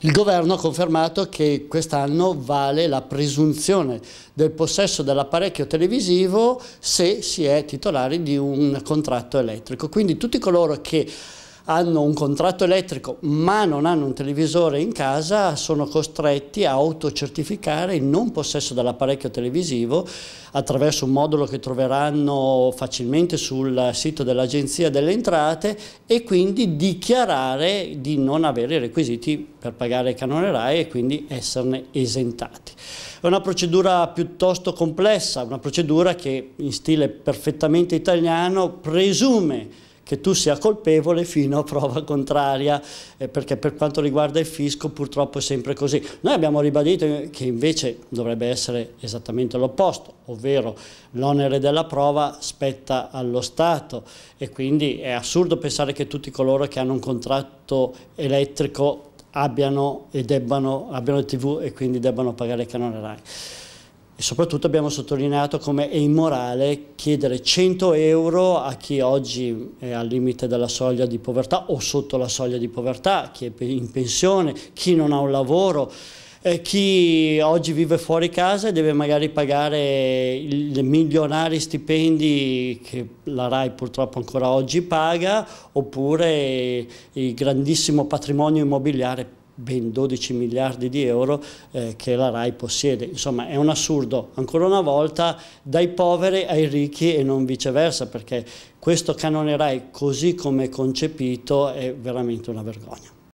Il governo ha confermato che quest'anno vale la presunzione del possesso dell'apparecchio televisivo se si è titolari di un contratto elettrico. Quindi tutti coloro che hanno un contratto elettrico ma non hanno un televisore in casa sono costretti a autocertificare il non possesso dell'apparecchio televisivo attraverso un modulo che troveranno facilmente sul sito dell'Agenzia delle Entrate e quindi dichiarare di non avere i requisiti per pagare il canone RAI e quindi esserne esentati. È una procedura piuttosto complessa, una procedura che in stile perfettamente italiano presume che tu sia colpevole fino a prova contraria, eh, perché per quanto riguarda il fisco purtroppo è sempre così. Noi abbiamo ribadito che invece dovrebbe essere esattamente l'opposto, ovvero l'onere della prova spetta allo Stato e quindi è assurdo pensare che tutti coloro che hanno un contratto elettrico abbiano e debbano, abbiano il TV e quindi debbano pagare il canone RAI e soprattutto abbiamo sottolineato come è immorale chiedere 100 euro a chi oggi è al limite della soglia di povertà o sotto la soglia di povertà, chi è in pensione, chi non ha un lavoro, eh, chi oggi vive fuori casa e deve magari pagare i milionari stipendi che la RAI purtroppo ancora oggi paga, oppure il grandissimo patrimonio immobiliare ben 12 miliardi di euro eh, che la RAI possiede. Insomma è un assurdo, ancora una volta, dai poveri ai ricchi e non viceversa, perché questo canone RAI così come è concepito è veramente una vergogna.